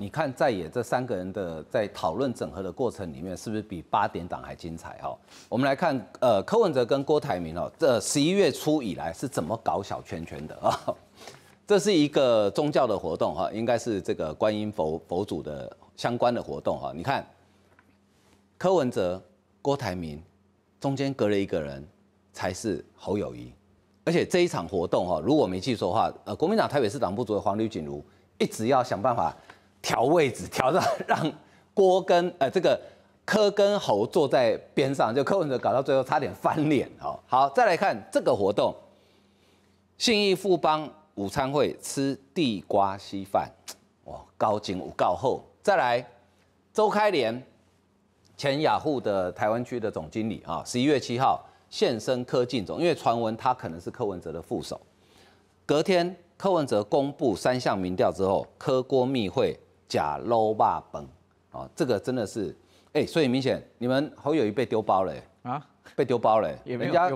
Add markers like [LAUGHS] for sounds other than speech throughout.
你看，在野这三个人的在讨论整合的过程里面，是不是比八点档还精彩？哈，我们来看，呃，柯文哲跟郭台铭哦，这十一月初以来是怎么搞小圈圈的啊？[LAUGHS] 这是一个宗教的活动哈，应该是这个观音佛佛祖的相关的活动哈。你看，柯文哲、郭台铭，中间隔了一个人，才是侯友谊。而且这一场活动哈，如果没记错的话，呃，国民党台北市党部主黄吕锦如一直要想办法。调位置，调到 [LAUGHS] 让郭跟呃这个柯跟侯坐在边上，就柯文哲搞到最后差点翻脸哦。好，再来看这个活动，信义富邦午餐会吃地瓜稀饭，哇，高景五告后，再来周开廉，前雅虎的台湾区的总经理啊，十一月七号现身柯进总，因为传闻他可能是柯文哲的副手。隔天柯文哲公布三项民调之后，柯郭密会。假 low 霸崩哦，这个真的是哎，所以明显你们侯友谊被丢包了啊，被丢包了。人家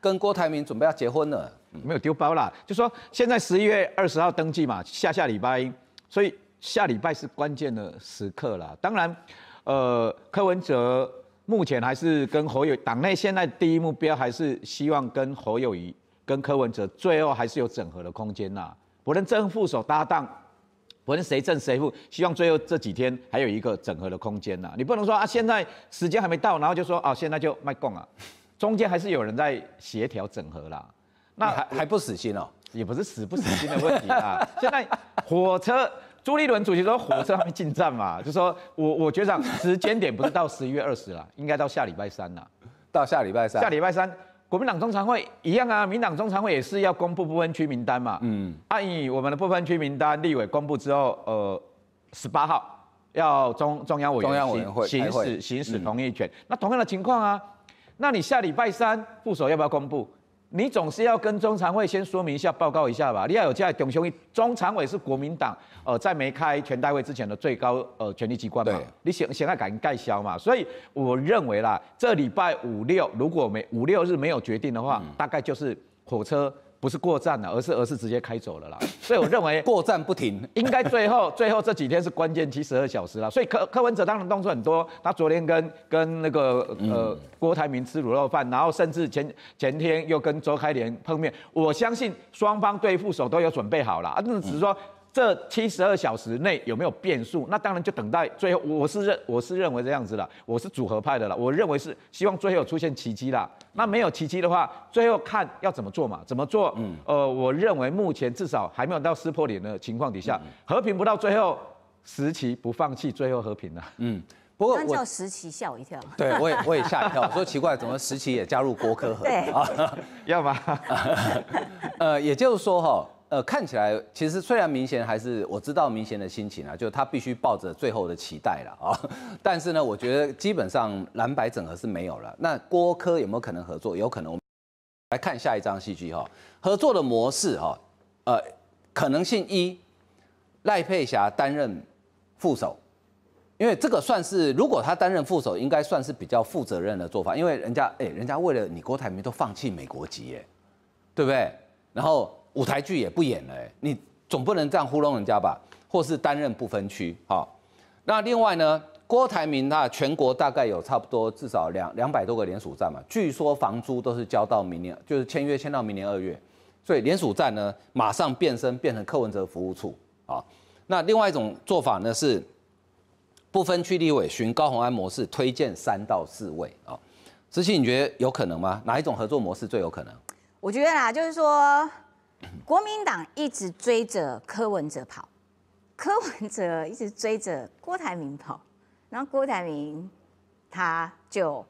跟郭台铭准备要结婚了，没有丢包啦。就说现在十一月二十号登记嘛，下下礼拜，所以下礼拜是关键的时刻啦。当然，呃，柯文哲目前还是跟侯友党内现在第一目标还是希望跟侯友谊跟柯文哲最后还是有整合的空间呐。不能正副手搭档。不论谁胜谁负，希望最后这几天还有一个整合的空间呐。你不能说啊，现在时间还没到，然后就说啊，现在就卖供啊，中间还是有人在协调整合啦。那还还不死心哦，也不是死不死心的问题啊。[LAUGHS] 现在火车，朱立伦主席说火车还没进站嘛，[LAUGHS] 就说我我觉得时间点不是到十一月二十啦，应该到下礼拜三啦，到下礼拜三，下礼拜三。国民党中常会一样啊，民党中常会也是要公布不分区名单嘛。嗯，按以我们的不分区名单，立委公布之后，呃，十八号要中中央委员，会行使行使同意权。那同样的情况啊，那你下礼拜三副手要不要公布？你总是要跟中常会先说明一下、报告一下吧。你要有在董雄中常委是国民党呃在没开全代会之前的最高呃权力机关嘛？你现现在敢盖销嘛？所以我认为啦，这礼拜五六如果没五六日没有决定的话，大概就是火车。不是过站了，而是而是直接开走了啦。[LAUGHS] 所以我认为过站不停，应该最后 [LAUGHS] 最后这几天是关键七十二小时了。所以柯柯文哲当然动作很多，他昨天跟跟那个呃郭台铭吃卤肉饭，然后甚至前前天又跟周开莲碰面。我相信双方对副手都有准备好了，啊，只是说。这七十二小时内有没有变数？那当然就等待最后。我是认，我是认为这样子了。我是组合派的了。我认为是希望最后出现奇迹啦。那没有奇迹的话，最后看要怎么做嘛？怎么做？嗯。呃，我认为目前至少还没有到撕破脸的情况底下，和平不到最后，石期不放弃最后和平了。嗯。不过我石岐吓我一跳。对，我也我也吓跳。[LAUGHS] 说奇怪，怎么石岐也加入国科会？对啊，要吗？[LAUGHS] 呃，也就是说哈。呃，看起来其实虽然明显还是我知道明显的心情啊，就他必须抱着最后的期待了啊。[LAUGHS] 但是呢，我觉得基本上蓝白整合是没有了。那郭科有没有可能合作？有可能，来看下一张戏剧哈，合作的模式哈，呃，可能性一，赖佩霞担任副手，因为这个算是如果他担任副手，应该算是比较负责任的做法，因为人家哎，人家为了你郭台铭都放弃美国籍，耶，对不对？然后。舞台剧也不演了，你总不能这样糊弄人家吧？或是担任不分区？好，那另外呢，郭台铭他全国大概有差不多至少两两百多个连锁站嘛，据说房租都是交到明年，就是签约签到明年二月，所以连锁站呢马上变身变成柯文哲服务处啊。那另外一种做法呢是不分区立委寻高鸿安模式，推荐三到四位啊。芝溪，你觉得有可能吗？哪一种合作模式最有可能？我觉得啦，就是说。国民党一直追着柯文哲跑，柯文哲一直追着郭台铭跑，然后郭台铭他就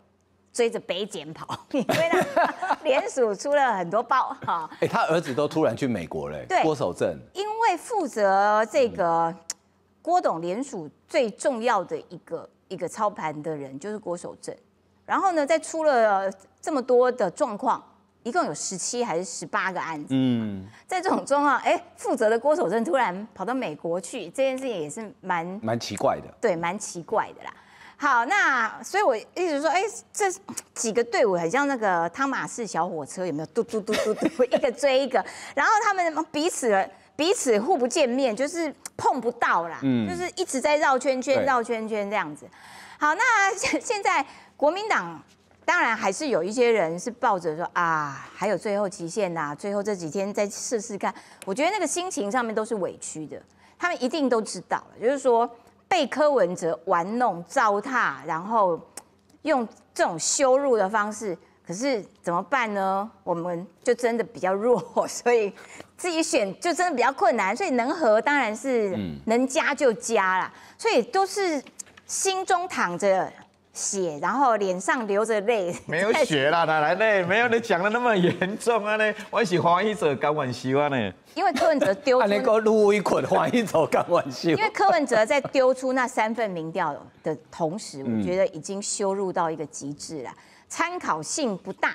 追着北检跑，[LAUGHS] 因为他联署出了很多包哈。哎，他儿子都突然去美国嘞，郭守正，因为负责这个郭董联署最重要的一个一个操盘的人就是郭守正，然后呢，在出了这么多的状况。一共有十七还是十八个案子？嗯，在这种状况，哎，负责的郭守正突然跑到美国去，这件事情也是蛮蛮奇怪的。对，蛮奇怪的啦。好，那所以我一直说，哎，这几个队伍很像那个汤马士小火车，有没有？嘟嘟嘟嘟嘟，一个追一个，[LAUGHS] 然后他们彼此彼此互不见面，就是碰不到啦，就是一直在绕圈圈、绕圈圈这样子。好，那现在国民党。当然，还是有一些人是抱着说啊，还有最后期限呐，最后这几天再试试看。我觉得那个心情上面都是委屈的。他们一定都知道了，就是说被柯文哲玩弄、糟蹋，然后用这种羞辱的方式。可是怎么办呢？我们就真的比较弱，[LAUGHS] 所以自己选就真的比较困难。所以能和当然是能加就加啦，所以都是心中躺着。血，然后脸上流着泪，[LAUGHS] 没有血啦，哪来泪？没有你讲的那么严重啊！呢，我一起欢易走，刚完希望呢。因为柯文哲丢出 [LAUGHS] 那个路一捆欢易走刚完希望。[LAUGHS] 因为柯文哲在丢出那三份民调的同时，我觉得已经羞辱到一个极致了，参考性不大，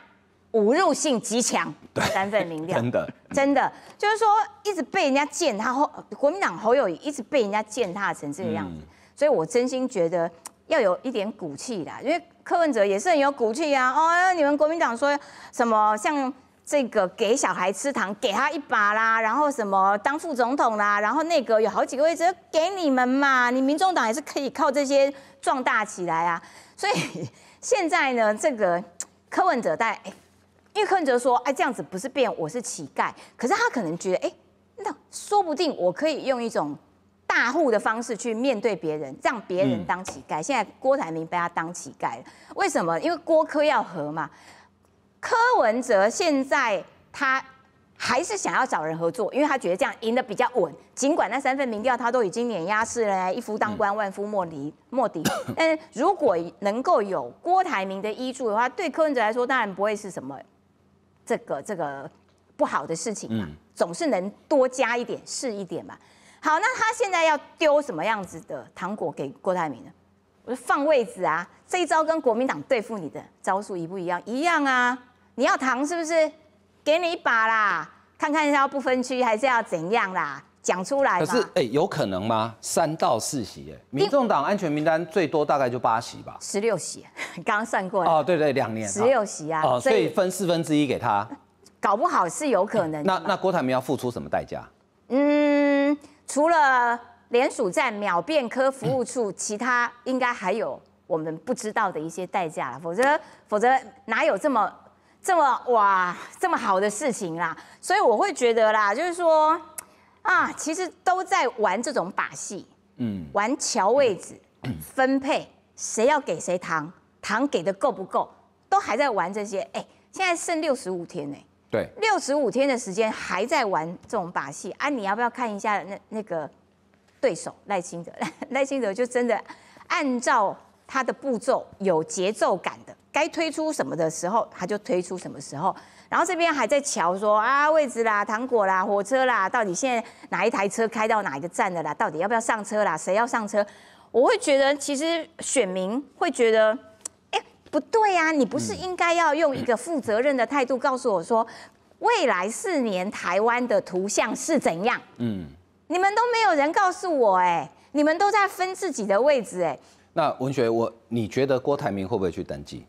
侮辱性极强。三份民调真的真的，就是说一直被人家践，踏，后国民党侯友一直被人家践踏成这个样子，所以我真心觉得。要有一点骨气啦，因为柯文哲也是很有骨气啊。哦，你们国民党说什么像这个给小孩吃糖，给他一把啦，然后什么当副总统啦，然后内阁有好几个位置给你们嘛，你民众党也是可以靠这些壮大起来啊。所以现在呢，这个柯文哲在，因为柯文哲说，哎，这样子不是变我是乞丐，可是他可能觉得，哎，那说不定我可以用一种。大户的方式去面对别人，让别人当乞丐。现在郭台铭被他当乞丐了，为什么？因为郭科要和嘛。柯文哲现在他还是想要找人合作，因为他觉得这样赢得比较稳。尽管那三份民调他都已经碾压式了，一夫当关万夫莫敌。莫敌，[COUGHS] 但是如果能够有郭台铭的依助的话，对柯文哲来说当然不会是什么这个这个不好的事情嘛，总是能多加一点是一点嘛。好，那他现在要丢什么样子的糖果给郭台铭呢？我就放位置啊，这一招跟国民党对付你的招数一不一样？一样啊！你要糖是不是？给你一把啦，看看要不分区还是要怎样啦？讲出来。可是，哎，有可能吗？三到四席，民众党安全名单最多大概就八席吧。十六席，[LAUGHS] 刚刚算过。哦，对对，两年。十六席啊，所以分四分之一给他，搞不好是有可能。那那郭台铭要付出什么代价？嗯。除了联署站、秒变科服务处，其他应该还有我们不知道的一些代价了，否则否则哪有这么这么哇这么好的事情啦？所以我会觉得啦，就是说啊，其实都在玩这种把戏，嗯，玩桥位置分配，谁要给谁糖，糖给的够不够，都还在玩这些。哎，现在剩六十五天呢。六十五天的时间还在玩这种把戏啊！你要不要看一下那那个对手赖清德？[LAUGHS] 赖清德就真的按照他的步骤，有节奏感的，该推出什么的时候他就推出什么时候。然后这边还在瞧说啊，位置啦、糖果啦、火车啦，到底现在哪一台车开到哪一个站的啦？到底要不要上车啦？谁要上车？我会觉得其实选民会觉得。不对呀，你不是应该要用一个负责任的态度告诉我说，未来四年台湾的图像是怎样？嗯，你们都没有人告诉我哎，你们都在分自己的位置哎。那文学，我你觉得郭台铭会不会去登记？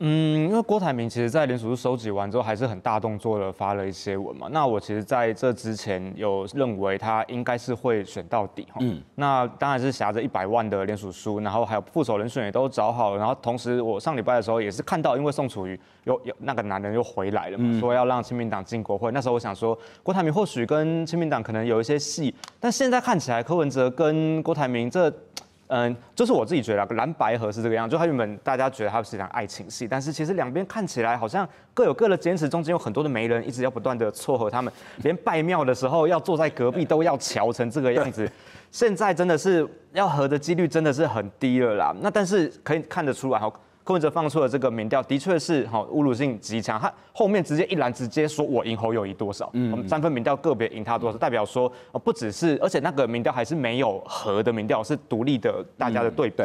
嗯。因为郭台铭其实，在联署书收集完之后，还是很大动作的发了一些文嘛。那我其实在这之前有认为他应该是会选到底嗯，那当然是挟着一百万的联署书，然后还有副手人选也都找好了。然后同时我上礼拜的时候也是看到，因为宋楚瑜有有那个男人又回来了嘛，说要让亲民党进国会。那时候我想说，郭台铭或许跟亲民党可能有一些戏，但现在看起来柯文哲跟郭台铭这。嗯，这是我自己觉得，蓝白合是这个样，就原本大家觉得它是一场爱情戏，但是其实两边看起来好像各有各的坚持，中间有很多的媒人一直要不断的撮合他们，连拜庙的时候要坐在隔壁都要瞧成这个样子，现在真的是要合的几率真的是很低了啦。那但是可以看得出来，哈。柯文哲放出了这个民调，的确是哈侮辱性极强。他后面直接一栏直接说，我赢侯友谊多少？嗯，三分民调个别赢他多少，代表说不只是，而且那个民调还是没有和的民调，是独立的大家的对比。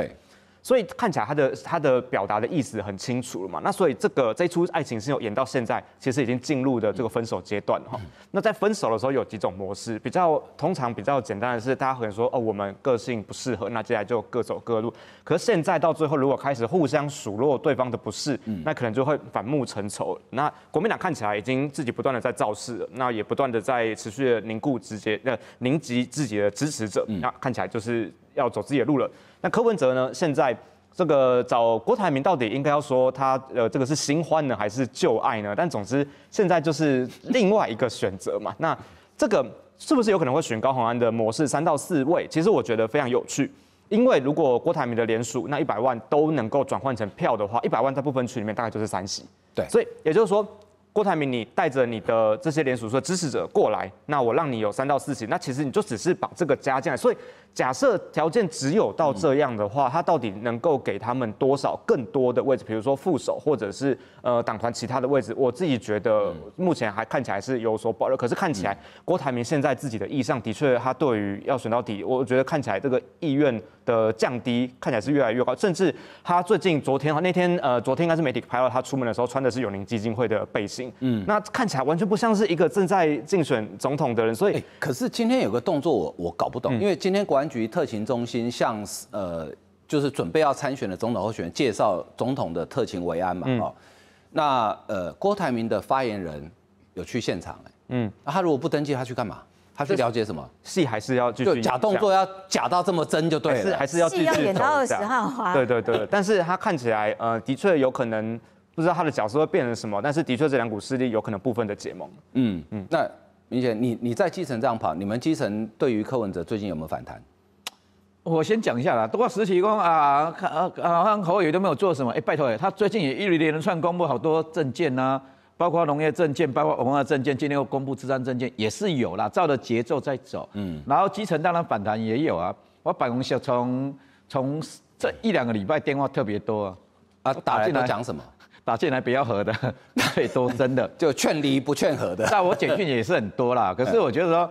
所以看起来他的他的表达的意思很清楚了嘛？那所以这个这一出爱情是有演到现在，其实已经进入的这个分手阶段哈。那在分手的时候有几种模式，比较通常比较简单的是，大家可能说哦，我们个性不适合，那接下来就各走各路。可是现在到最后，如果开始互相数落对方的不是，那可能就会反目成仇。那国民党看起来已经自己不断的在造势，那也不断的在持续的凝固直接呃凝集自己的支持者，那看起来就是。要走自己的路了。那柯文哲呢？现在这个找郭台铭，到底应该要说他呃，这个是新欢呢，还是旧爱呢？但总之，现在就是另外一个选择嘛。那这个是不是有可能会选高鸿安的模式，三到四位？其实我觉得非常有趣，因为如果郭台铭的联署，那一百万都能够转换成票的话，一百万在部分区里面大概就是三席。对，所以也就是说。郭台铭，你带着你的这些联署说支持者过来，那我让你有三到四席，那其实你就只是把这个加进来。所以假设条件只有到这样的话，他到底能够给他们多少更多的位置？比如说副手，或者是呃党团其他的位置。我自己觉得目前还看起来是有所保留。可是看起来郭台铭现在自己的意向，的确，他对于要选到底，我觉得看起来这个意愿的降低看起来是越来越高。甚至他最近昨天那天呃昨天应该是媒体拍到他出门的时候穿的是永宁基金会的背。心。嗯，那看起来完全不像是一个正在竞选总统的人，所以可是今天有个动作我我搞不懂，因为今天国安局特勤中心向呃就是准备要参选的总统候选人介绍总统的特勤维安嘛，哦，那呃郭台铭的发言人有去现场哎，嗯，他如果不登记他去干嘛？他去了解什么？戏还是要继续假动作要假到这么真就对了，还是要继续演到二十号花。对对对，但是他看起来呃的确有可能。不知道他的角色会变成什么，但是的确这两股势力有可能部分的结盟。嗯嗯，那明姐，你你在基层这样跑，你们基层对于柯文哲最近有没有反弹？我先讲一下啦，都话实习工啊，看好像侯友都没有做什么。哎，拜托哎，他最近也一连串公布好多证件啊，包括农业证件，包括文化证件，今天又公布治安证件，也是有啦，照着节奏在走。嗯，然后基层当然反弹也有啊，我办公室从从这一两个礼拜电话特别多啊，啊打进来讲什么？打进来比较和的，[LAUGHS] 那也都真的，[LAUGHS] 就劝离不劝和的。那我简讯也是很多啦，可是我觉得说。